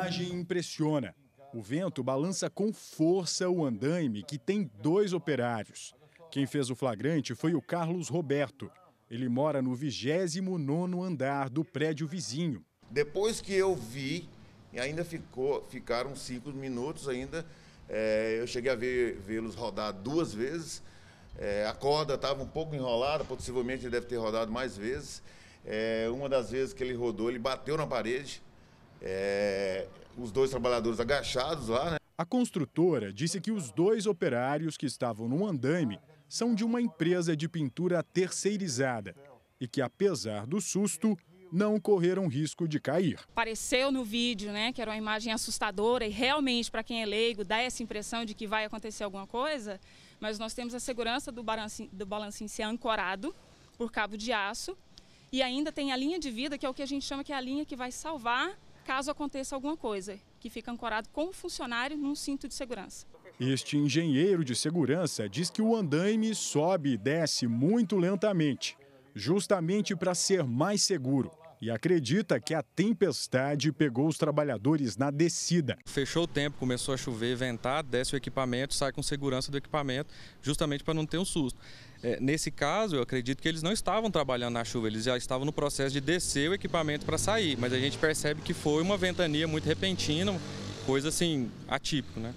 imagem impressiona. O vento balança com força o andaime, que tem dois operários. Quem fez o flagrante foi o Carlos Roberto. Ele mora no 29 andar do prédio vizinho. Depois que eu vi, e ainda ficou, ficaram cinco minutos ainda, é, eu cheguei a vê-los rodar duas vezes. É, a corda estava um pouco enrolada, possivelmente ele deve ter rodado mais vezes. É, uma das vezes que ele rodou, ele bateu na parede, é, os dois trabalhadores agachados lá, né? A construtora disse que os dois operários que estavam no andaime são de uma empresa de pintura terceirizada e que, apesar do susto, não correram risco de cair. Apareceu no vídeo, né, que era uma imagem assustadora e realmente para quem é leigo dá essa impressão de que vai acontecer alguma coisa, mas nós temos a segurança do balancinho, do ser ancorado por cabo de aço e ainda tem a linha de vida, que é o que a gente chama que é a linha que vai salvar caso aconteça alguma coisa, que fica ancorado com o funcionário num cinto de segurança. Este engenheiro de segurança diz que o andaime sobe e desce muito lentamente, justamente para ser mais seguro e acredita que a tempestade pegou os trabalhadores na descida. Fechou o tempo, começou a chover, ventar, desce o equipamento, sai com segurança do equipamento, justamente para não ter um susto. É, nesse caso, eu acredito que eles não estavam trabalhando na chuva, eles já estavam no processo de descer o equipamento para sair, mas a gente percebe que foi uma ventania muito repentina, coisa assim, atípica, né?